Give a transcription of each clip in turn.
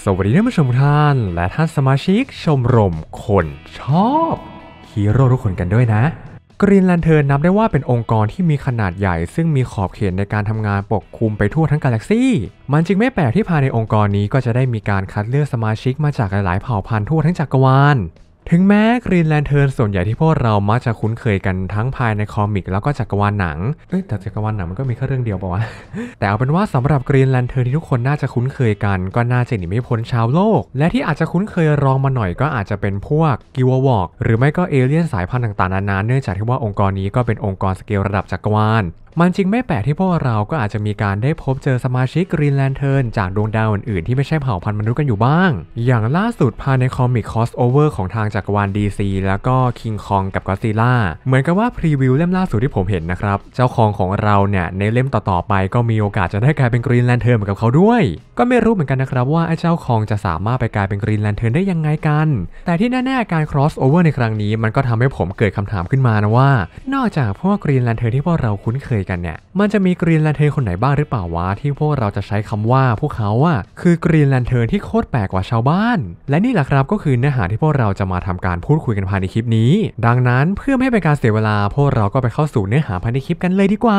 สวัสดีท่านผู้ชมทุกท่าน และท่านสมาชิก ชมรม คนชอบฮีโร่ทุกคนกันด้วยนะ กรีนแลนเทิร์นนับได้ว่าเป็นองค์กรที่มีขนาดใหญ่ ซึ่งมีขอบเขตในการทำงานปกคลุมไปทั่วทั้งกาแล็กซี่ มันจึงไม่แปลกที่ภายในองค์กรนี้ก็จะได้มีการคัดเลือกสมาชิกมาจากหลายๆเผ่าพันธุ์ทั่วทั้งจักรวาลถึงแม้กรีนแลนเทิร์นส่วนใหญ่ที่พวกเรามักจะคุ้นเคยกันทั้งภายในคอมิกแล้วก็จักรวาลหนัง เอ้ยแต่จักรวาลหนังมันก็มีแค่เรื่องเดียวปะวะ แต่เอาเป็นว่าสำหรับกรีนแลนเทิร์นที่ทุกคนน่าจะคุ้นเคยกันก็น่าจะหนีไม่พ้นชาวโลก และที่อาจจะคุ้นเคยรองมาหน่อยก็อาจจะเป็นพวกกิววอกหรือไม่ก็เอเลี่ยนสายพันธุ์ต่างๆนานาเนื่องจากที่ว่าองค์กรนี้ก็เป็นองค์กรสเกลระดับจักรวาลมันจริงไม่แปลกที่พวกเราก็อาจจะมีการได้พบเจอสมาชิกกรีนแลนเทิร์นจากดวงดาวอื่นๆที่ไม่ใช่เผ่าพันธุ์มนุษย์กันอยู่บ้าง อย่างล่าสุดภายในคอมิกคอสโอเวอร์ของทางจักรวาล DC แล้วก็คิงคองกับก็ซีล่าเหมือนกับว่าพรีวิวเล่มล่าสุดที่ผมเห็นนะครับ เจ้าของของเราเนี่ย ในเล่มต่อๆไปก็มีโอกาสจะได้กลายเป็นกรีนแลนเทิร์นเหมือนกับเขาด้วย ก็ไม่รู้เหมือนกันนะครับ ว่าไอ้เจ้าของจะสามารถไปกลายเป็นกรีนแลนเทิร์นได้ยังไงกัน แต่ที่แน่ๆการครอสโอเวอร์ในครั้งนี้ มันก็ทำให้ผมเกิดคำถามขึ้นมานะว่า นอกจากพวกกรีนแลนเทิร์นที่พวกเราคุ้นเคยกันเนี่ยมันจะมีกรีนแลนเทอร์คนไหนบ้างหรือเปล่าวะที่พวกเราจะใช้คำว่า พวกเขาอะคือกรีนแลนเทอร์ที่โคตรแปลกกว่าชาวบ้าน และนี่แหละครับก็คือเนื้อหาที่พวกเราจะมาทำการพูดคุยกันภายในคลิปนี้ ดังนั้นเพื่อไม่ให้เป็นการเสียเวลา พวกเราก็ไปเข้าสู่เนื้อหาภายในคลิปกันเลยดีกว่า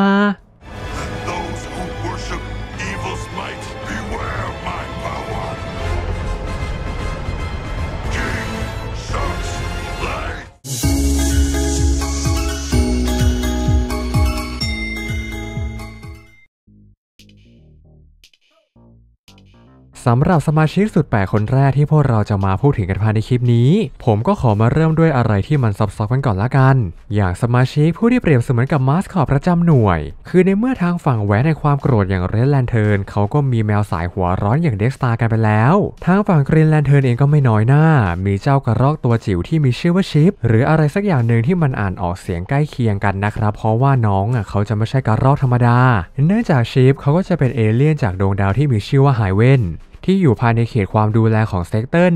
สำหรับสมาชิกสุดแปลกคนแรกที่พวกเราจะมาพูดถึงกันภายในคลิปนี้ ผมก็ขอมาเริ่มด้วยอะไรที่มันซับซ้อนกันก่อนละกัน อย่างสมาชิกผู้ที่เปรียบเสมือนกับมาสคอตประจำหน่วย คือในเมื่อทางฝั่งแหวนในความโกรธอย่างเรนแลนเทิร์นเขาก็มีแมวสายหัวร้อนอย่างเด็กสตาร์กันไปแล้ว ทางฝั่งเรนแลนเทิร์นเองก็ไม่น้อยหน้า มีเจ้ากระรอกตัวจิ๋วที่มีชื่อว่าชิปหรืออะไรสักอย่างหนึ่งที่มันอ่านออกเสียงใกล้เคียงกันนะครับ เพราะว่าน้องอ่ะเขาจะไม่ใช่กระรอกธรรมดา เนื่องจากชิปเขาก็จะเป็นเอเลี่ยนจากดวงดาวที่มีชื่อว่าไฮเวนที่อยู่ภายในเขตความดูแลของเซกเตอร์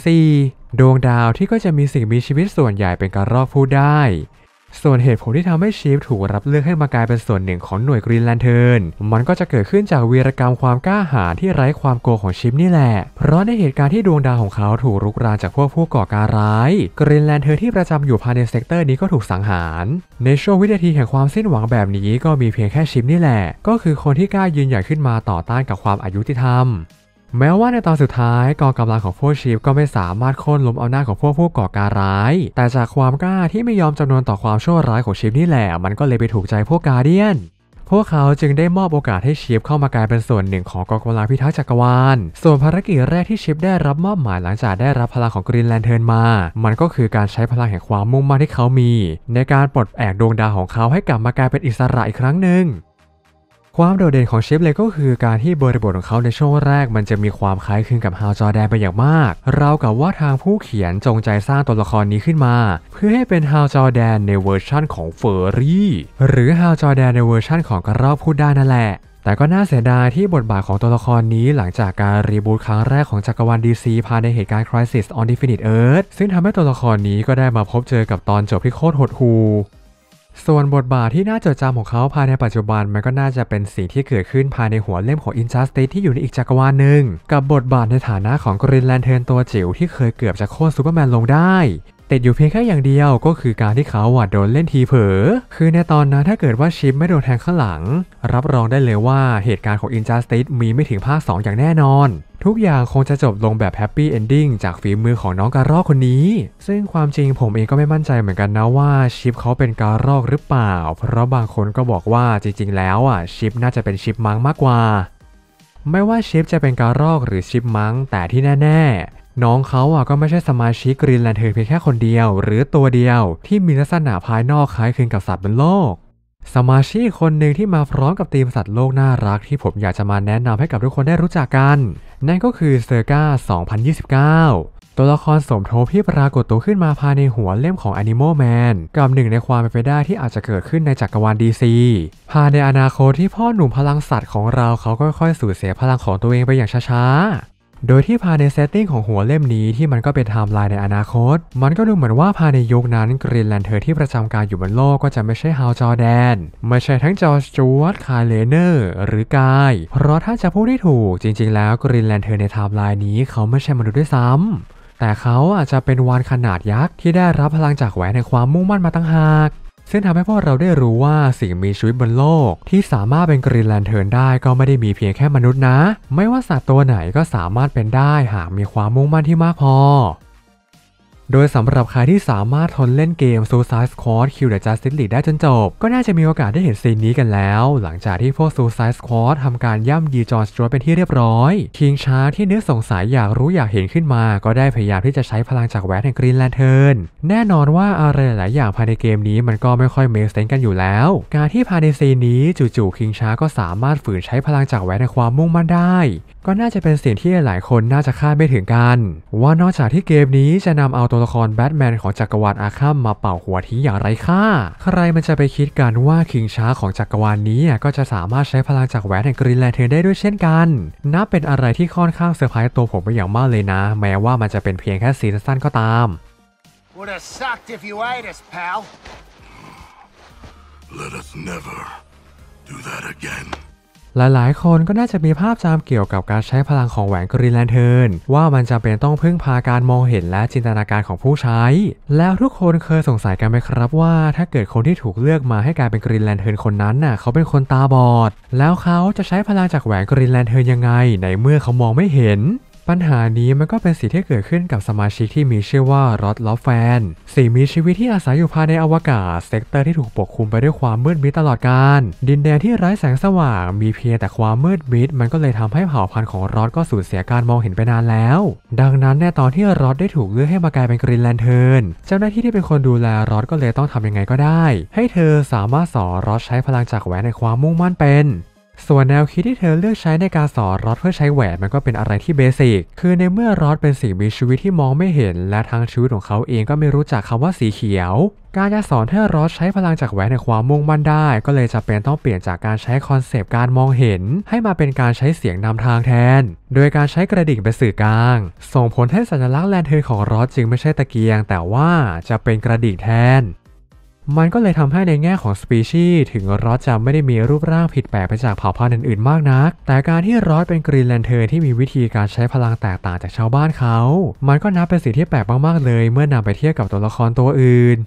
10104 ดวงดาวที่ก็จะมีสิ่งมีชีวิตส่วนใหญ่เป็นกระรอกพูดได้ ส่วนเหตุผลที่ทำให้ชีฟถูกรับเลือกให้มากลายเป็นส่วนหนึ่งของหน่วยกรีนแลนเทิร์นมันก็จะเกิดขึ้นจากวีรกรรมความกล้าหาญที่ไร้ความกลัวของชิฟนี่แหละ เพราะในเหตุการณ์ที่ดวงดาวของเขาถูกรุกรานจากพวกผู้ก่อการร้าย กรีนแลนเทิร์นที่ประจำอยู่ภายในเซกเตอร์นี้ก็ถูกสังหาร ในช่วงวินาทีแห่งความสิ้นหวังแบบนี้ก็มีเพียงแค่ชิฟนี่แหละ ก็คือคนที่กล้ายืนหยัดขึ้นมาต่อต้านกับความอายุที่ทำแม้ว่าในตอนสุดท้ายกองกำลังของพวกชีฟก็ไม่สามารถโค่นล้มเอาหน้าของพวกผู้ก่อการร้าย แต่จากความกล้าที่ไม่ยอมจำนวนต่อความชั่วร้ายของชีฟนี่แหละ มันก็เลยไปถูกใจพวกกาเดียน พวกเขาจึงได้มอบโอกาสให้ชิปเข้ามากลายเป็นส่วนหนึ่งของกองกำลังพิทักษ์จักรวาล ส่วนภารกิจแรกที่ชิปได้รับมอบหมายหลังจากได้รับพลังของกรีนแลนเทิร์นมา มันก็คือการใช้พลังแห่งความมุ่งมั่นที่เขามี ในการปลดแอกดวงดาวของเขาให้กลับมากลายเป็นอิสระอีกครั้งหนึ่งความโดดเด่นของเชฟเลยก็คือการที่บริบทของเขาในช่วงแรกมันจะมีความคล้ายคลึงกับฮาวจอแดนไปอย่างมาก เรากับว่าทางผู้เขียนจงใจสร้างตัวละครนี้ขึ้นมา เพื่อให้เป็นฮาวจอแดนในเวอร์ชั่นของเฟอร์รี่หรือฮาวจอแดนในเวอร์ชั่นของกระรอกพูดได้นั่นแหละ แต่ก็น่าเสียดายที่บทบาทของตัวละครนี้หลังจากการรีบูตครั้งแรกของจักรวาล DC ภายในเหตุการณ์ Crisis on Infinite Earth ซึ่งทำให้ตัวละครนี้ก็ได้มาพบเจอกับตอนจบที่โคตรหดหูส่วนบทบาทที่น่าจดจำของเขาภายในปัจจุบันมันก็น่าจะเป็นสิ่งที่เกิดขึ้นภายในหัวเล่มของ Injustice ที่อยู่ในอีกจักรวาลหนึ่งกับบทบาทในฐานะของกรินแลนเทินตัวจิ๋วที่เคยเกือบจะโค่นซูเปอร์แมนลงได้ติดอยู่เพียงแค่อย่างเดียวก็คือการที่เขาหวัดโดนเล่นทีเผลอคือในตอนนั้นถ้าเกิดว่าชิปไม่โดนแทงข้างหลัง รับรองได้เลยว่าเหตุการณ์ของ Injustice มีไม่ถึงภาค 2 อย่างแน่นอน ทุกอย่างคงจะจบลงแบบแฮปปี้เอนดิ้งจากฝีมือของน้องการอกคนนี้ ซึ่งความจริงผมเองก็ไม่มั่นใจเหมือนกันนะว่าชิปเขาเป็นการอกหรือเปล่าเพราะบางคนก็บอกว่าจริง ๆ แล้วอ่ะชิปน่าจะเป็นชิปมังมากกว่าไม่ว่าชิปจะเป็นการอกหรือชิปมังแต่ที่แน่น้องเขาอ่ะก็ไม่ใช่สมาชิกกรีนแลนเทอร์เพียงแค่คนเดียวหรือตัวเดียวที่มีลักษณะภายนอกคล้ายคลึงกับสัตว์บนโลก สมาชิกคนหนึ่งที่มาพร้อมกับทีมสัตว์โลกน่ารักที่ผมอยากจะมาแนะนำให้กับทุกคนได้รู้จักกันนั่นก็คือเซอร์กา2029 ตัวละครสมทบที่ปรากฏตัวขึ้นมาภายในหัวเล่มของ Animal Man กับหนึ่งในความเป็นไปได้ที่อาจจะเกิดขึ้นในจักรวาล DC ภายในอนาคตที่พ่อหนุ่มพลังสัตว์ของเราเขาค่อยๆ สูญเสียพลังของตัวเองไปอย่างช้าโดยที่ภายในเซตติ้งของหัวเล่มนี้ที่มันก็เป็นไทม์ไลน์ในอนาคต มันก็ดูเหมือนว่าภายในยุคนั้นกรีนแลนเทอร์ที่ประจำการอยู่บนโลกก็จะไม่ใช่ฮาวจอแดนไม่ใช่ทั้งจอสจูวตคายเลเนอร์หรือกาย เพราะถ้าจะพูดได้ถูกจริงๆแล้วกรีนแลนเทอร์ในไทม์ไลน์นี้เขาไม่ใช่มนุษย์ด้วยซ้ำแต่เขาอาจจะเป็นวานขนาดยักษ์ที่ได้รับพลังจากแหวนในความมุ่งมั่นมาตั้งหากซึ่งทำให้พวกเราได้รู้ว่าสิ่งมีชีวิตบนโลกที่สามารถเป็นกรีนแลนเทิร์นได้ก็ไม่ได้มีเพียงแค่มนุษย์นะ ไม่ว่าสัตว์ตัวไหนก็สามารถเป็นได้หากมีความมุ่งมั่นที่มากพอโดยสำหรับใครที่สามารถทนเล่นเกม Suicide Squad Kill the Justice League ได้จนจบ ก็น่าจะมีโอกาสได้เห็นซีนนี้กันแล้ว หลังจากที่พวก Suicide Squad ทำการย่ำยีจอร์นสตรเป็นที่เรียบร้อยคิงชาร์ที่นึกสงสัยอยากรู้อยากเห็นขึ้นมาก็ได้พยายามที่จะใช้พลังจากแหวนแห่งกรีนแลนเทิร์นแน่นอนว่าอะไรหลายอย่างภายในเกมนี้มันก็ไม่ค่อยเมสเซนกันอยู่แล้ว การที่ภายในซีนนี้จู่ๆคิงชาร์ก็สามารถฝืนใช้พลังจากแหวนแห่งความมุ่งมั่นได้ก็น่าจะเป็นสิ่งที่หลายคนน่าจะคาดไม่ถึงกัน ว่านอกจากที่เกมนี้จะนำเอาตัวละครแบทแมนของจักรวาลอาคัมมาเป่าหัวทิ้งอย่างไร้ค่าใครมันจะไปคิดกันว่าคิงช้าของจักรวาลนี้ก็จะสามารถใช้พลังจากแหวนแห่งกรีนแลนเทิร์นได้ด้วยเช่นกัน นับเป็นอะไรที่ค่อนข้างเซอร์ไพรส์ตัวผมไปอย่างมากเลยนะแม้ว่ามันจะเป็นเพียงแค่ซีซั่นสั้นก็ตาม l e t us, never do that again. หลายๆคนก็น่าจะมีภาพจำเกี่ยวกับการใช้พลังของแหวนกรีนแลนเทิร์นว่ามันจำเป็นต้องพึ่งพาการมองเห็นและจินตนาการของผู้ใช้ แล้วทุกคนเคยสงสัยกันไหมครับว่า ถ้าเกิดคนที่ถูกเลือกมาให้กลายเป็นกรีนแลนเทิร์นคนนั้นน่ะเขาเป็นคนตาบอด แล้วเขาจะใช้พลังจากแหวนกรีนแลนเทิร์นยังไงในเมื่อเขามองไม่เห็นปัญหานี้มันก็เป็นสิ่งที่เกิดขึ้นกับสมาชิกที่มีชื่อว่ารอดลอฟแฟนสิ่งมีชีวิตที่อาศัยอยู่ภายในอวกาศ เซกเตอร์ที่ถูกปกคลุมไปด้วยความมืดมิดตลอดการดินแดนที่ไร้แสงสว่างมีเพียงแต่ความมืดมิด มันก็เลยทำให้เผ่าพันธุ์ของรอดก็สูญเสียการมองเห็นไปนานแล้ว ดังนั้นในตอนที่รอดได้ถูกเลือกให้มากลายเป็นกรีนแลนเทิร์นเจ้าหน้าที่ที่เป็นคนดูแลรอดก็เลยต้องทำยังไงก็ได้ ให้เธอสามารถสอนรอดใช้พลังจากแหวนในความมุ่งมั่นเป็นส่วนแนวคิดที่เธอเลือกใช้ในการสอนรอดเพื่อใช้แหวนมันก็เป็นอะไรที่เบสิก คือในเมื่อรอดเป็นสิ่งมีชีวิตที่มองไม่เห็น และทางชีวิตของเขาเองก็ไม่รู้จักคำว่าสีเขียว การจะสอนให้รอดใช้พลังจากแหวนในความมุ่งมั่นได้ ก็เลยจะเป็นต้องเปลี่ยนจากการใช้คอนเซปต์การมองเห็น ให้มาเป็นการใช้เสียงนำทางแทน โดยการใช้กระดิ่งเป็นสื่อกลาง ส่งผลให้สัญลักษณ์แลนเทอร์ของรอดจึงไม่ใช่ตะเกียง แต่ว่าจะเป็นกระดิ่งแทนมันก็เลยทำให้ในแง่ของสปีชีถึงรอดจะไม่ได้มีรูปร่างผิดแปลกไปจากเผ่าพันธุ์อื่นๆ มากนัก แต่การที่รอดเป็นกรีนแลนเทอร์ที่มีวิธีการใช้พลังแตกต่างจากชาวบ้านเขา มันก็นับเป็นสิ่งที่แปลกมากๆเลยเมื่อนำไปเทียบกับตัวละครตัวอื่น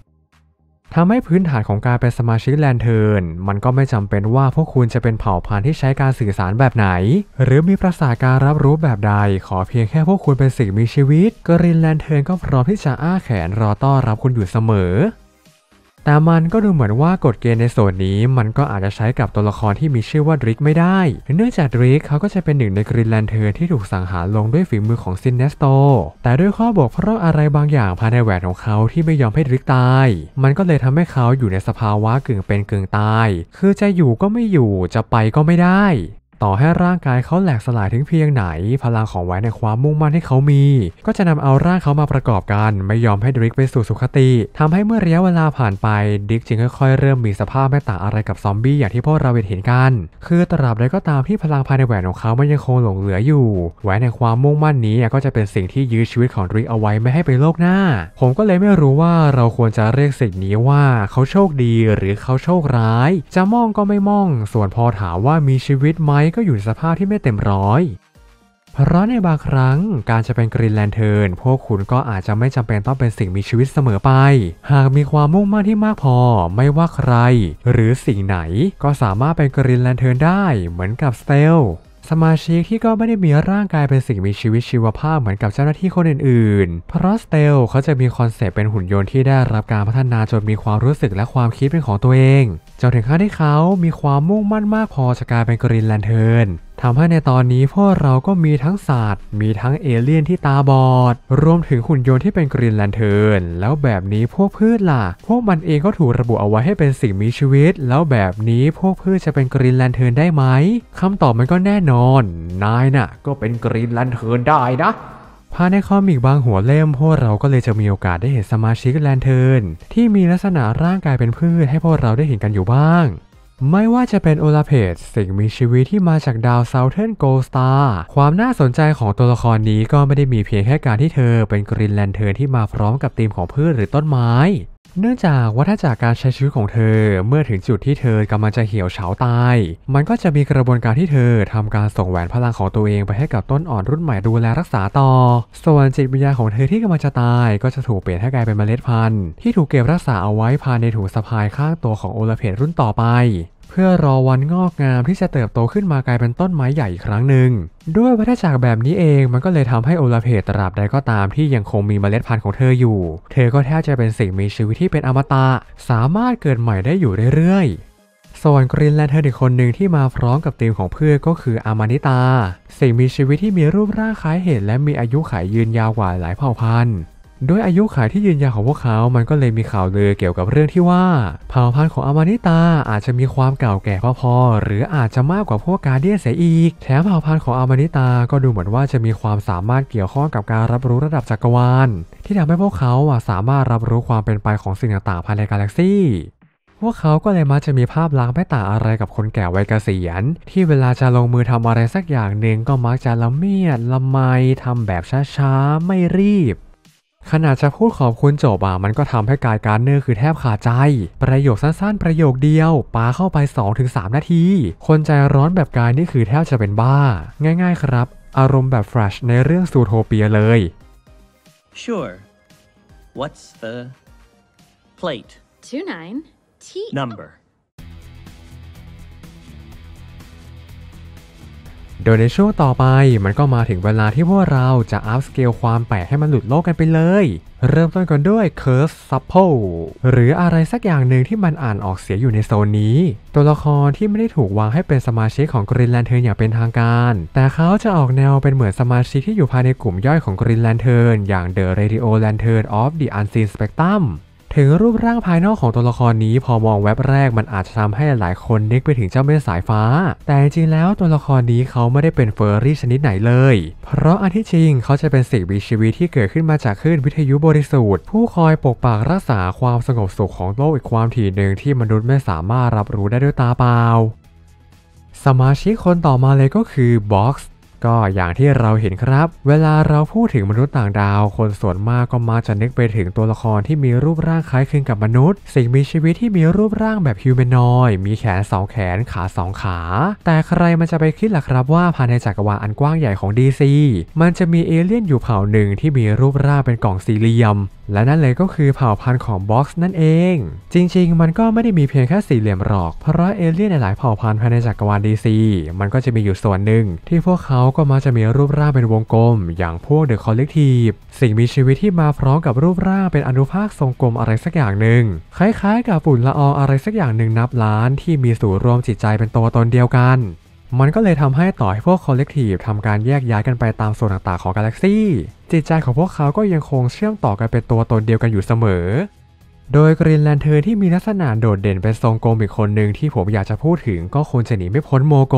ทำให้พื้นฐานของการเป็นสมาชิกแลนเทิร์นมันก็ไม่จำเป็นว่าพวกคุณจะเป็นเผ่าพันธุ์ที่ใช้การสื่อสารแบบไหน หรือมีประสาทการรับรู้แบบใด ขอเพียงแค่พวกคุณเป็นสิ่งมีชีวิตกรินแลนเทิร์นก็พร้อมที่จะอ้าแขนรอต้อนรับคุณอยู่เสมอแต่มันก็ดูเหมือนว่ากฎเกณฑ์ในส่วนนี้ มันก็อาจจะใช้กับตัวละครที่มีชื่อว่าดริกไม่ได้ เนื่องจากดริกเขาก็จะเป็นหนึ่งในกรีนแลนเทอร์ที่ถูกสังหารลงด้วยฝีมือของซินเนสโต แต่ด้วยข้อบกพร่องอะไรบางอย่างภายในแหวนของเขาที่ไม่ยอมให้ดริกตาย มันก็เลยทำให้เขาอยู่ในสภาวะกึ่งเป็นกึ่งตาย คือจะอยู่ก็ไม่อยู่จะไปก็ไม่ได้ต่อให้ร่างกายเขาแหลกสลายถึงเพียงไหนพลังของไว้ในความมุ่งมั่นที่เขามี ก็จะนำเอาร่างเขามาประกอบกัน ไม่ยอมให้ดิกไปสู่สุขติ ทำให้เมื่อระยะเวลาผ่านไปดิกจึงค่อยๆ เริ่มมีสภาพไม่ต่างอะไรกับซอมบี้อย่างที่พวกเราเห็นกัน คือตราบใดก็ตามที่พลังภายในแหวนของเขามันยังคงหลงเหลืออยู่แหวนในความมุ่งมั่นนี้ก็จะเป็นสิ่งที่ยื้อชีวิตของดิกเอาไว้ไม่ให้ไปโลกหน้า ผมก็เลยไม่รู้ว่าเราควรจะเรียกสิ่งนี้ว่าเขาโชคดีหรือเขาโชคร้าย จะมองก็ไม่มอง ส่วนพอถามว่ามีชีวิตไหมก็อยู่ในสภาพที่ไม่เต็มร้อย เพราะในบางครั้งการจะเป็นกรีนแลนเทิร์นพวกคุณก็อาจจะไม่จำเป็นต้องเป็นสิ่งมีชีวิตเสมอไป หากมีความมุ่งมั่นที่มากพอ ไม่ว่าใคร หรือสิ่งไหนก็สามารถเป็นกรีนแลนเทิร์นได้เหมือนกับสเตลสมาชิกที่ก็ไม่ได้มีร่างกายเป็นสิ่งมีชีวิตชีวภาพเหมือนกับเจ้าหน้าที่คนอื่น ๆ เพราะสเตลเขาจะมีคอนเซปต์เป็นหุ่นยนต์ที่ได้รับการพัฒนาจนมีความรู้สึกและความคิดเป็นของตัวเองจนถึงขั้นที่เขามีความมุ่งมั่นมากพอจะกลายเป็นกรีนแลนเทิร์นทำให้ในตอนนี้พวกเราก็มีทั้งศาสตร์ มีทั้งเอเลี่ยนที่ตาบอด รวมถึงหุ่นยนต์ที่เป็นกรีนแลนเทิร์นแล้วแบบนี้พวกพืชล่ะ พวกมันเองก็ถูกระบุเอาไว้ให้เป็นสิ่งมีชีวิต แล้วแบบนี้พวกพืชจะเป็นกรีนแลนเทิร์นได้ไหมคำตอบมันก็แน่นอน นายน่ะ ก็เป็นกรีนแลนเทิร์นได้นะ ภายในคอมิกบางหัวเล่ม พวกเราก็เลยจะมีโอกาสได้เห็นสมาชิกแลนเทิร์นที่มีลักษณะร่างกายเป็นพืช ให้พวกเราได้เห็นกันอยู่บ้างไม่ว่าจะเป็นโอลาเพดสิ่งมีชีวิตที่มาจากดาวเซาเทิร์นโกลสตาร์ความน่าสนใจของตัวละครนี้ก็ไม่ได้มีเพียงแค่การที่เธอเป็นกรีนแลนเทิร์นที่มาพร้อมกับธีมของพืชหรือต้นไม้เนื่องจากวัฏจักรการใช้ชีวิตของเธอเมื่อถึงจุดที่เธอกำลังจะเหี่ยวเฉาตายมันก็จะมีกระบวนการที่เธอทำการส่งแหวนพลังของตัวเองไปให้กับต้นอ่อนรุ่นใหม่ดูแลรักษาต่อส่วนจิตวิญญาณของเธอที่กำลังจะตายก็จะถูกเปลี่ยนให้กลายเป็นเมล็ดพันธุ์ที่ถูกเก็บรักษาเอาไว้ภายในถุงสะพายข้างตัวของโอลาเพตรุ่นต่อไปเพื่อรอวันงอกงามที่จะเติบโตขึ้นมากลายเป็นต้นไม้ใหญ่อีกครั้งหนึ่งด้วยวัฏจักรแบบนี้เองมันก็เลยทำให้โอลาเพตราบใดก็ตามที่ยังคงมีเมล็ดพันธุ์ของเธออยู่ เธอก็แทบจะเป็นสิ่งมีชีวิตที่เป็นอมตะสามารถเกิดใหม่ได้อยู่เรื่อยส่วนกรีนแลนเธอร์อีกคนหนึ่งที่มาพร้อมกับตีมของเพื่อก็คืออามานิตา สิ่งมีชีวิตที่มีรูปร่างคล้ายเห็ดและมีอายุขายยืนยาวกว่าหลายเผ่าพันธุ์โดยอายุขายที่ยืนยาวของพวกเขา มันก็เลยมีข่าวลือเกี่ยวกับเรื่องที่ว่าเผ่าพันธุ์ของอามานิตาอาจจะมีความเก่าแก่พอๆหรืออาจจะมากกว่าพวกกาเดียนเสียอีก แถมเผ่าพันธุ์ของอามานิตาก็ดูเหมือนว่าจะมีความสามารถเกี่ยวข้องกับการรับรู้ระดับจักรวาลที่ทำให้พวกเขาสามารถรับรู้ความเป็นไปของสิ่งต่างๆ ภายในกาแล็กซี่ พวกเขาก็เลยมักจะมีภาพลักษณ์ไม่ต่างอะไรกับคนแก่วัยเกษียณที่เวลาจะลงมือทำอะไรสักอย่างหนึ่งก็มักจะละเมียดละไมทำแบบช้าๆ ไม่รีบขนาดจะพูดขอบคุณจบอะมันก็ทำให้กายการเนอร์คือแทบขาดใจ ประโยคสั้นๆประโยคเดียวปาเข้าไป 2-3 นาที คนใจร้อนแบบกายนี่คือแทบจะเป็นบ้า ง่ายๆครับ อารมณ์แบบแฟลชในเรื่องสูโทเปียเลย Sure what's the plate two nine T number โดยในช่วงต่อไปมันก็มาถึงเวลาที่พวกเราจะอัพสเกลความแปลกให้มันหลุดโลกกันไปเลย เริ่มต้นกันด้วย Curse s u p p l e หรืออะไรสักอย่างหนึ่งที่มันอ่านออกเสียอยู่ในโซนนี้ ตัวละครที่ไม่ได้ถูกวางให้เป็นสมาชิกของรีนแลนเทิร์นอย่างเป็นทางการ แต่เขาจะออกแนวเป็นเหมือนสมาชิกที่อยู่ภายในกลุ่มย่อยของรีนแลนเทิร์นอย่าง The Radio Lantern of the Unseen Spectrum ถึงรูปร่างภายนอกของตัวละครนี้พอมองแว็บแรก มันอาจจะทำให้หลายคนนึกไปถึงเจ้าแม่สายฟ้า แต่จริงแล้วตัวละครนี้เขาไม่ได้เป็นเฟอร์รี่ชนิดไหนเลย เพราะอันที่จริงเขาจะเป็นสิ่งมีชีวิตที่เกิดขึ้นมาจากคลื่นวิทยุบริสุทธิ์ ผู้คอยปกปักรักษาความสงบสุขของโลกอีกความถี่หนึ่งที่มนุษย์ไม่สามารถรับรู้ได้ด้วยตาเปล่าสมาชิกคนต่อมาเลยก็คือบ็อกซ์ก็อย่างที่เราเห็นครับ เวลาเราพูดถึงมนุษย์ต่างดาว คนส่วนมากก็มาจะนึกไปถึงตัวละครที่มีรูปร่างคล้ายคลึงกับมนุษย์ สิ่งมีชีวิตที่มีรูปร่างแบบฮิวแมนนอย มีแขน 2 แขนขา 2 ขา แต่ใครมันจะไปคิดล่ะครับว่าภายในจักรวาลอันกว้างใหญ่ของ DC มันจะมีเอเลี่ยนอยู่เผ่าหนึ่งที่มีรูปร่างเป็นกล่องสี่เหลี่ยมและนั่นเลยก็คือเผ่าพันธุ์ของบ็อกซ์นั่นเอง จริงๆ มันก็ไม่ได้มีเพียงแค่สี่เหลี่ยมหรอก เพราะเอเลี่ยนหลายเผ่าพันธุ์ภายในจักรวาลดีซีมันก็จะมีอยู่ส่วนหนึ่งที่พวกเขาก็มาจะมีรูปร่างเป็นวงกลม อย่างพวกเดอะคอลเลกทีฟสิ่งมีชีวิตที่มาพร้อมกับรูปร่างเป็นอนุภาคทรงกลมอะไรสักอย่างหนึ่งคล้ายๆ กับฝุ่นละอองอะไรสักอย่างหนึ่งนับล้านที่มีสู่รวมจิตใจเป็นตัวตนเดียวกันมันก็เลยทำให้ต่อให้พวกคอลเลกทีฟทำการแยกย้ายกันไปตามส่วนต่างๆของกาแล็กซี่จิตใจของพวกเขาก็ยังคงเชื่อมต่อกันเป็นตัวตนเดียวกันอยู่เสมอโดยกรีนแลนเทอร์ที่มีลักษณะโดดเด่นเป็นทรงกลมอีกคนหนึ่งที่ผมอยากจะพูดถึงก็คงจะหนีไม่พ้นโมโก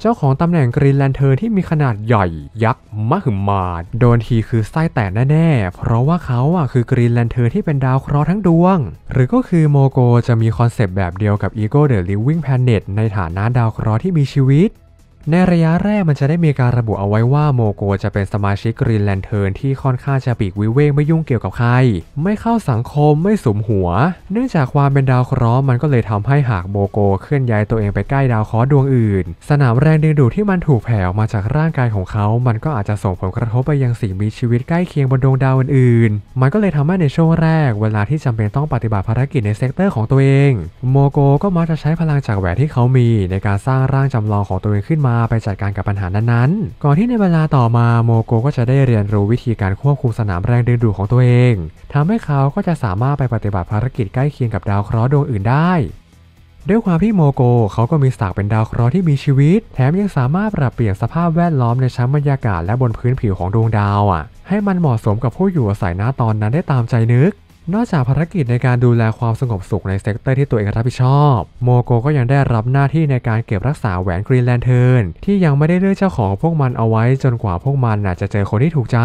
เจ้าของตำแหน่งกรีนแลนเทอร์ที่มีขนาดใหญ่ ยักษ์มหึมา โดนทีคือไส้แตกแน่ ๆ เพราะว่าเขาอ่ะคือกรีนแลนเทอร์ที่เป็นดาวเคราะห์ทั้งดวง หรือก็คือโมโกจะมีคอนเซปต์แบบเดียวกับอีโ้เดอะลิวิ่งแพลเน็ตในฐานะดาวเคราะห์ที่มีชีวิตในระยะแรกมันจะได้มีการระบุเอาไว้ว่าโมโกจะเป็นสมาชิกกรีนแลนเทิร์นที่ค่อนข้างจะปีกวิเวกไม่ยุ่งเกี่ยวกับใคร ไม่เข้าสังคมไม่สมหัว เนื่องจากความเป็นดาวเคราะห์มันก็เลยทำให้หากโมโกเคลื่อนย้ายตัวเองไปใกล้ดาวเคราะห์ดวงอื่น สนามแรงดึงดูดที่มันถูกแผ่ออกมาจากร่างกายของเขา มันก็อาจจะส่งผลกระทบไปยังสิ่งมีชีวิตใกล้เคียงบนดวงดาวอื่นๆมันก็เลยทำให้ในช่วงแรกเวลาที่จำเป็นต้องปฏิบัติภารกิจในเซกเตอร์ของตัวเอง โมโกก็มักจะใช้พลังจากแหวนที่เขามีในการสร้างร่างจำลองของตัวเองขึ้นมาาไปจัดการกับปัญหานั้นๆ ก่อนที่ในเวลาต่อมาโมโกก็จะได้เรียนรู้วิธีการควบคุมสนามแรงดึงดูดของตัวเอง ทำให้เขาก็จะสามารถไปปฏิบัติภารกิจใกล้เคียงกับดาวเคราะห์ดวงอื่นได้ ด้วยความที่โมโกเขาก็มีศักดิ์เป็นดาวเคราะห์ที่มีชีวิต แถมยังสามารถปรับเปลี่ยนสภาพแวดล้อมในชั้นบรรยากาศและบนพื้นผิวของดวงดาวอ่ะให้มันเหมาะสมกับผู้อยู่อาศัยณตอนนั้นได้ตามใจนึกนอกจากภารกิจในการดูแลความสงบสุขในเซกเตอร์ที่ตัวเองรับผิดชอบ โมโกก็ยังได้รับหน้าที่ในการเก็บรักษาแหวนกรีนแลนเทิร์นที่ยังไม่ได้เลือกเจ้าของพวกมันเอาไว้จนกว่าพวกมันจะเจอคนที่ถูกใจ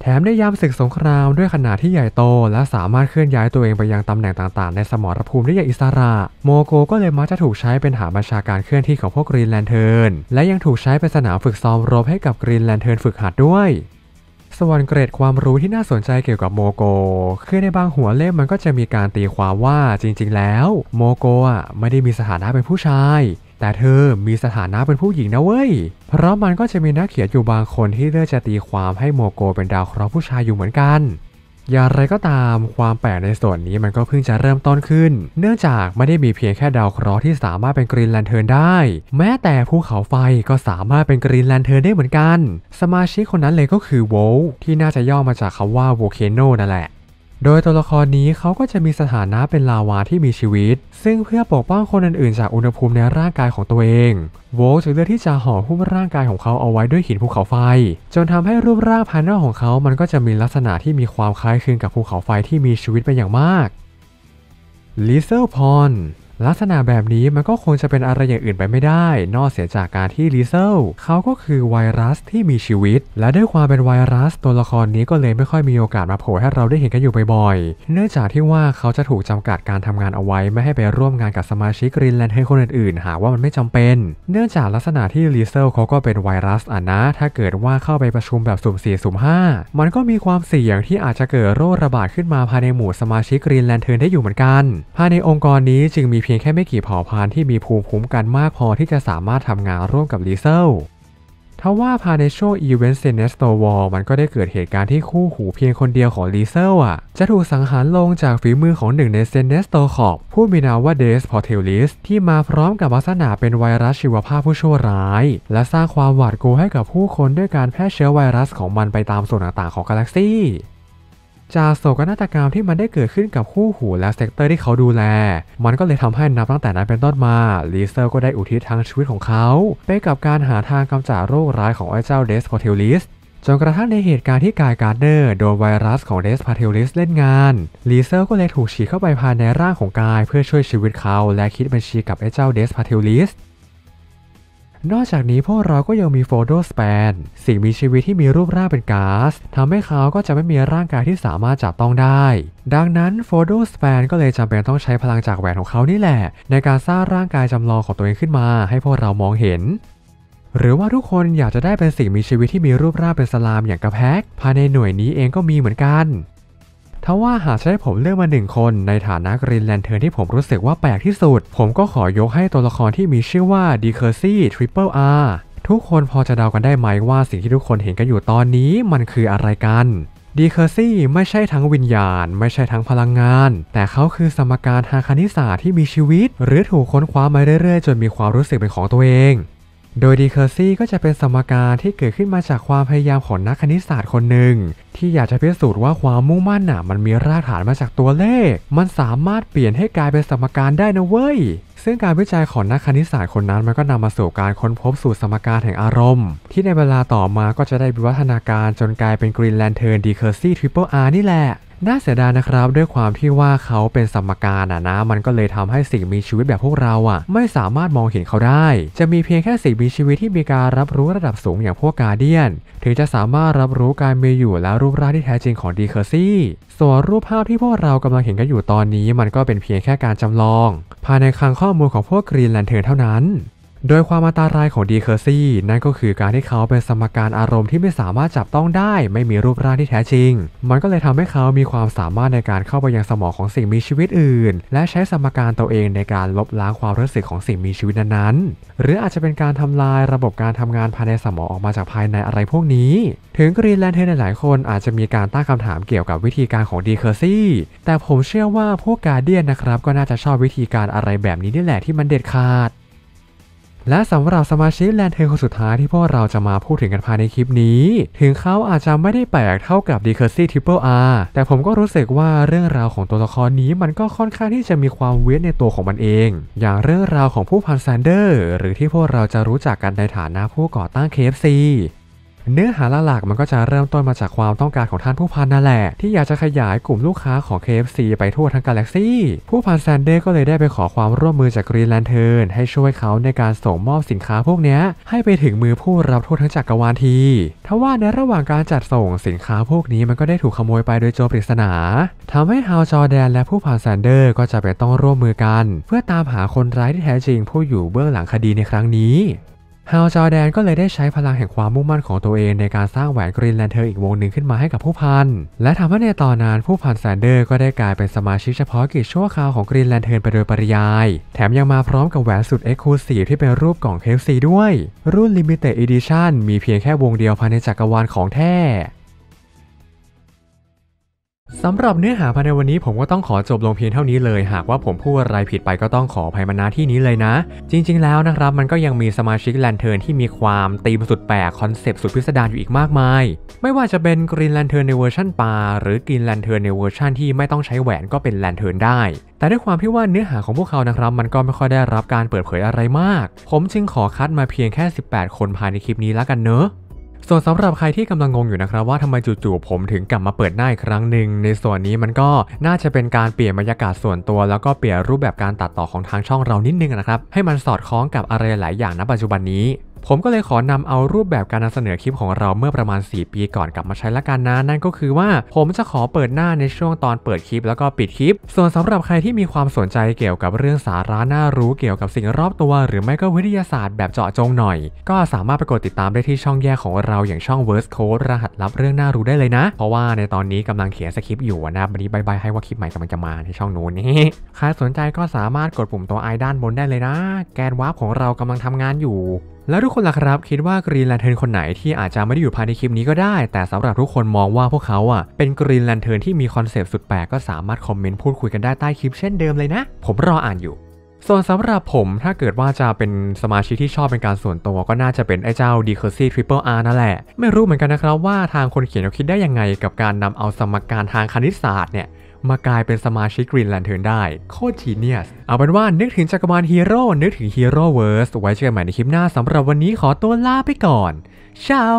แถมได้ยามศึกสงครามด้วยขนาดที่ใหญ่โตและสามารถเคลื่อนย้ายตัวเองไปยังตำแหน่งต่างๆในสมรภูมิได้อย่างอิสระ โมโกก็เลยมักจะถูกใช้เป็นหาบัญชาการเคลื่อนที่ของพวกกรีนแลนเทิร์นและยังถูกใช้เป็นสนามฝึกซ้อมรบให้กับกรีนแลนเทิร์นฝึกหัดด้วยรรวนเกรดความรู้ที่น่าสนใจเกี่ยวกับโมโกคือในบางหัวเล่มมันก็จะมีการตีความว่าจริง ๆ แล้ว โมโกอ่ะไม่ได้มีสถานะเป็นผู้ชาย แต่เธอมีสถานะเป็นผู้หญิงนะเว้ยเพราะมันก็จะมีนักเขียนอยู่บางคนที่เลือกจะตีความให้โมโกเป็นดาวเคราะห์ผู้ชายอยู่เหมือนกันอย่างไรก็ตามความแปลกในส่วนนี้มันก็เพิ่งจะเริ่มต้นขึ้น เนื่องจากไม่ได้มีเพียงแค่ดาวเคราะห์ที่สามารถเป็นกรีนแลนเทิร์นได้ แม้แต่ภูเขาไฟก็สามารถเป็นกรีนแลนเทิร์นได้เหมือนกัน สมาชิกคนนั้นเลยก็คือโวลที่น่าจะย่อมาจากคำว่าโวเคโนนั่นแหละโดยตัวละครนี้เขาก็จะมีสถานะเป็นลาวาที่มีชีวิต ซึ่งเพื่อปกป้องคนอื่นๆจากอุณหภูมิในร่างกายของตัวเองโวลจึงเลือกที่จะห่อหุ้มร่างกายของเขาเอาไว้ด้วยหินภูเขาไฟ จนทำให้รูปร่างภายนอกของเขา มันก็จะมีลักษณะที่มีความคล้ายคลึงกับภูเขาไฟที่มีชีวิตเป็นอย่างมากลิเซลพอนลักษณะแบบนี้มันก็คงจะเป็นอะไรอย่างอื่นไปไม่ได้ นอกเสียจากการที่ลิเซลเขาก็คือไวรัสที่มีชีวิต และด้วยความเป็นไวรัส ตัวละครนี้ก็เลยไม่ค่อยมีโอกาสมาโผล่ให้เราได้เห็นกันอยู่บ่อย ๆ เนื่องจากที่ว่าเขาจะถูกจำกัดการทำงานเอาไว้ไม่ให้ไปร่วมงานกับสมาชิกรีนแลนด์ให้คนอื่นๆ หาว่ามันไม่จำเป็น เนื่องจากลักษณะที่ลิเซลเขาก็เป็นไวรัสอ่ะนะ ถ้าเกิดว่าเข้าไปประชุมแบบสุ่มสี่สุ่มห้ามันก็มีความเสี่ยงที่อาจจะเกิดโรคระบาดขึ้นมาภายในหมู่สมาชิกรีนแลนด์เทินได้อยู่เหมือนกัน ภายในองค์กรนี้จึงมีเพพียงแค่ไม่กี่เผ่าพันธุ์ที่มีภูมิคุ้มกันมากพอที่จะสามารถทำงานร่วมกับลีเซลทว่าภายในช่วงอีเวนต์เซนเนสโตวอลมันก็ได้เกิดเหตุการณ์ที่คู่หูเพียงคนเดียวของลีเซลอ่ะจะถูกสังหารลงจากฝีมือของหนึ่งในเซนเนสโตคอบผู้มีนามว่าเดสพอเทลิสที่มาพร้อมกับวัสนาเป็นไวรัสชีวภาพผู้ชั่วร้าย และสร้างความหวาดกลัวให้กับผู้คนด้วยการแพร่เชื้อไวรัสของมันไปตามส่วนต่างๆของกาแล็กซี่จากโศกนาฏกรรมที่มันได้เกิดขึ้นกับคู่หูและเซกเตอร์ที่เขาดูแล มันก็เลยทำให้นับตั้งแต่นั้นเป็นต้นมา ลีเซอร์ก็ได้อุทิศทั้งชีวิตของเขาไปกับการหาทางกำจัดโรคร้ายของไอ้เจ้าเดสพาเทลิส จนกระทั่งในเหตุการณ์ที่กายการ์เนอร์ โดนไวรัสของเดสพาเทลิสเล่นงาน ลีเซอร์ก็เลยถูกฉีดเข้าไปภายในร่างของกายเพื่อช่วยชีวิตเขา และคิดบัญชีกับไอ้เจ้าเดสพาเทลิสนอกจากนี้พวกเราก็ยังมีโฟโตสแปนสิ่งมีชีวิตที่มีรูปร่างเป็นก๊าซทำให้เขาก็จะไม่มีร่างกายที่สามารถจับต้องได้ ดังนั้นโฟโตสแปนก็เลยจำเป็นต้องใช้พลังจากแหวนของเขานี่แหละ ในการสร้างร่างกายจำลองของตัวเองขึ้นมา ให้พวกเรามองเห็น หรือว่าทุกคนอยากจะได้เป็นสิ่งมีชีวิตที่มีรูปร่างเป็นสลามอย่างกระแพกภายในหน่วยนี้เองก็มีเหมือนกันทว่าหากจะให้ผมเลือกมาหนึ่งคน ในฐานะกรีนแลนเทิร์นที่ผมรู้สึกว่าแปลกที่สุด ผมก็ขอยกให้ตัวละครที่มีชื่อว่าดีเคอร์ซี่ทริปเปิลอาร์ทุกคนพอจะเดากันได้ไหมว่าสิ่งที่ทุกคนเห็นกันอยู่ตอนนี้มันคืออะไรกันดีเคอร์ซี่ไม่ใช่ทั้งวิญญาณ ไม่ใช่ทั้งพลังงาน แต่เขาคือสมการทางคณิตศาสตร์ที่มีชีวิต หรือถูกค้นคว้ามาเรื่อยๆ จนมีความรู้สึกเป็นของตัวเองโดยดีเคอร์ซีก็จะเป็นสมการที่เกิดขึ้นมาจากความพยายามของนักคณิตศาสตร์คนหนึ่งที่อยากจะพิสูจน์ว่าความมุ่งมั่นน่ะมันมีรากฐานมาจากตัวเลข มันสามารถเปลี่ยนให้กลายเป็นสมการได้นะเว้ย ซึ่งการวิจัยของนักคณิตศาสตร์คนนั้น มันก็นำมาสู่การค้นพบสูตรสมการแห่งอารมณ์ ที่ในเวลาต่อมาก็จะได้วิวัฒนาการจนกลายเป็นกรีนแลนเทิร์นดีเคอร์ซีทริปเปิลอาร์นี่แหละน่าเสียดายนะครับด้วยความที่ว่าเขาเป็นสมการอะนะมันก็เลยทำให้สิ่งมีชีวิตแบบพวกเราอะไม่สามารถมองเห็นเขาได้ จะมีเพียงแค่สิ่งมีชีวิตที่มีการรับรู้ระดับสูงอย่างพวกกาเดียนถึงจะสามารถรับรู้การมีอยู่และรูปร่างที่แท้จริงของดีเคอร์ซี่ส่วนรูปภาพที่พวกเรากำลังเห็นกันอยู่ตอนนี้ มันก็เป็นเพียงแค่การจำลองภายในคลังข้อมูลของพวกกรีนแลนเทิร์นเท่านั้นโดยความอันตารายของดีเคอร์ซี่นั่นก็คือการที่เขาเป็นสมการอารมณ์ที่ไม่สามารถจับต้องได้ ไม่มีรูปร่างที่แท้จริง มันก็เลยทำให้เขามีความสามารถในการเข้าไปยังสมองของสิ่งมีชีวิตอื่น และใช้สมการตัวเองในการลบล้างความรู้สึกของสิ่งมีชีวิตนั้นๆ หรืออาจจะเป็นการทำลายระบบการทำงานภายในสมองออกมาจากภายในอะไรพวกนี้ ถึงกรีนแลนเทนหลายคนอาจจะมีการตั้งคำถามเกี่ยวกับวิธีการของดีเคอร์ซี่แต่ผมเชื่อว่าพวกกาเดียนนะครับก็น่าจะชอบวิธีการอะไรแบบนี้นี่แหละที่มันเด็ดขาดและสำหรับสมาชิกแลนเทคนสุดท้ายที่พวกเราจะมาพูดถึงกันภายในคลิปนี้ ถึงเขาอาจจะไม่ได้แปลกเท่ากับดีเคอร์ี่ทริปเปิลอาร์แต่ผมก็รู้สึกว่าเรื่องราวของตัวละครนี้มันก็ค่อนข้างที่จะมีความเวทในตัวของมันเอง อย่างเรื่องราวของผู้พันแซนเดอร์ หรือที่พวกเราจะรู้จักกันในฐานะผู้ก่อตั้ง KFC เนื้อหาหลักๆมันก็จะเริ่มต้นมาจากความต้องการของท่านผู้พันนั่นแหละ ที่อยากจะขยายกลุ่มลูกค้าของ KFC ไปทั่วทั้งกาแล็กซี่ ผู้พันแซนเดอร์ก็เลยได้ไปขอความร่วมมือจากกรีนแลนเทิร์นให้ช่วยเขาในการส่งมอบสินค้าพวกนี้ให้ไปถึงมือผู้รับทั่วทั้งจักรวาลทีทว่าในระหว่างการจัดส่งสินค้าพวกนี้มันก็ได้ถูกขโมยไปโดยโจปริศนา ทำให้ฮาวจอแดนและผู้พันแซนเดอร์ ก็จะไปต้องร่วมมือกัน เพื่อตามหาคนร้ายที่แท้จริง ผู้อยู่เบื้องหลังคดีในครั้งนี้ฮาวจอแดนก็เลยได้ใช้พลังแห่งความมุ่งมั่นของตัวเองในการสร้างแหวนกรีนแลนเทอร์อีกวงหนึ่งขึ้นมาให้กับผู้พัน และทำให้ในตอนนั้นผู้พันแซนเดอร์ก็ได้กลายเป็นสมาชิกเฉพาะกิจชั่วคราวของกรีนแลนเทอร์ไปโดยปริยาย แถมยังมาพร้อมกับแหวนสุดเอ็กซ์คลูซีฟที่เป็นรูปกล่องเคฟซีด้วย รุ่นลิมิเต็ดอีดิชั่นมีเพียงแค่วงเดียวภายในจักรวาลของแท้สำหรับเนื้อหาภายในวันนี้ผมก็ต้องขอจบลงเพียงเท่านี้เลย หากว่าผมพูดอะไรผิดไปก็ต้องขออภัยมาณที่นี้เลยนะ จริง ๆ แล้วนะครับมันก็ยังมีสมาชิกแลนเทิร์นที่มีความตีมสุดแปลก คอนเซปต์สุดพิสดารอยู่อีกมากมาย ไม่ว่าจะเป็นกรีนแลนเทิร์นในเวอร์ชันปลาหรือกรีนแลนเทิร์นในเวอร์ชันที่ไม่ต้องใช้แหวนก็เป็นแลนเทิร์นได้ แต่ด้วยความที่ว่าเนื้อหาของพวกเขานะครับ มันก็ไม่ค่อยได้รับการเปิดเผยอะไรมาก ผมจึงขอคัดมาเพียงแค่ 18 คนภายในคลิปนี้แล้วกันเนอะส่วนสำหรับใครที่กำลังงงอยู่นะครับว่าทำไมจู่ๆผมถึงกลับมาเปิดหน้าอีกครั้งหนึ่งในส่วนนี้มันก็น่าจะเป็นการเปลี่ยนบรรยากาศส่วนตัว แล้วก็เปลี่ยนรูปแบบการตัดต่อของทางช่องเรานิดนึงนะครับ ให้มันสอดคล้องกับอะไรหลายอย่างณปัจจุบันนี้ผมก็เลยขอนำเอารูปแบบการนำเสนอคลิปของเราเมื่อประมาณ 4 ปี ก่อนกลับมาใช้ละกันนะนั่นก็คือว่าผมจะขอเปิดหน้าในช่วงตอนเปิดคลิปแล้วก็ปิดคลิป ส่วนสำหรับใครที่มีความสนใจเกี่ยวกับเรื่องสาระน่ารู้เกี่ยวกับสิ่งรอบตัว หรือไม่ก็วิทยาศาสตร์แบบเจาะจงหน่อย ก็สามารถไปกดติดตามได้ที่ช่องแยกของเราอย่างช่อง v e r s Code รหัสลับเรื่องน่ารู้ได้เลยนะ เพราะว่าในตอนนี้กำลังเขียนสคริปต์อยู่นะวันนี้บายให้ว่าคลิปใหม่กำลังจะมาในช่องนู้นนี่ใครสนใจก็สามารถกดปุ่มตัวไอด้านบนได้เลยนะแกนวาร์ปของเรากำลังทำงานอยู่แล้วทุกคนล่ะครับคิดว่ากรีนแลนเทิร์นคนไหนที่อาจจะไม่ได้อยู่ภายในคลิปนี้ก็ได้ แต่สำหรับทุกคนมองว่าพวกเขาอ่ะเป็นกรีนแลนเทิร์นที่มีคอนเซปต์สุดแปลกก็สามารถคอมเมนต์พูดคุยกันได้ใต้คลิปเช่นเดิมเลยนะ ผมรออ่านอยู่ ส่วนสำหรับผมถ้าเกิดว่าจะเป็นสมาชิกที่ชอบเป็นการส่วนตัวก็น่าจะเป็นไอ้เจ้า d c u r s เ Triple R นั่นแหละไม่รู้เหมือนกันนะครับว่าทางคนเขียนเขาคิดได้ยังไง กับการนำเอาสมการทางคณิตศาสตร์เนี่ยมากลายเป็นสมาชิกกรีนแลนเทิร์นได้โคตรจีเนียส เอาเป็นว่านึกถึงจักรวาลฮีโร่ นึกถึงฮีโร่เวิร์สไว้เจอกันใหม่ในคลิปหน้าสำหรับวันนี้ขอตัวลาไปก่อน ชาว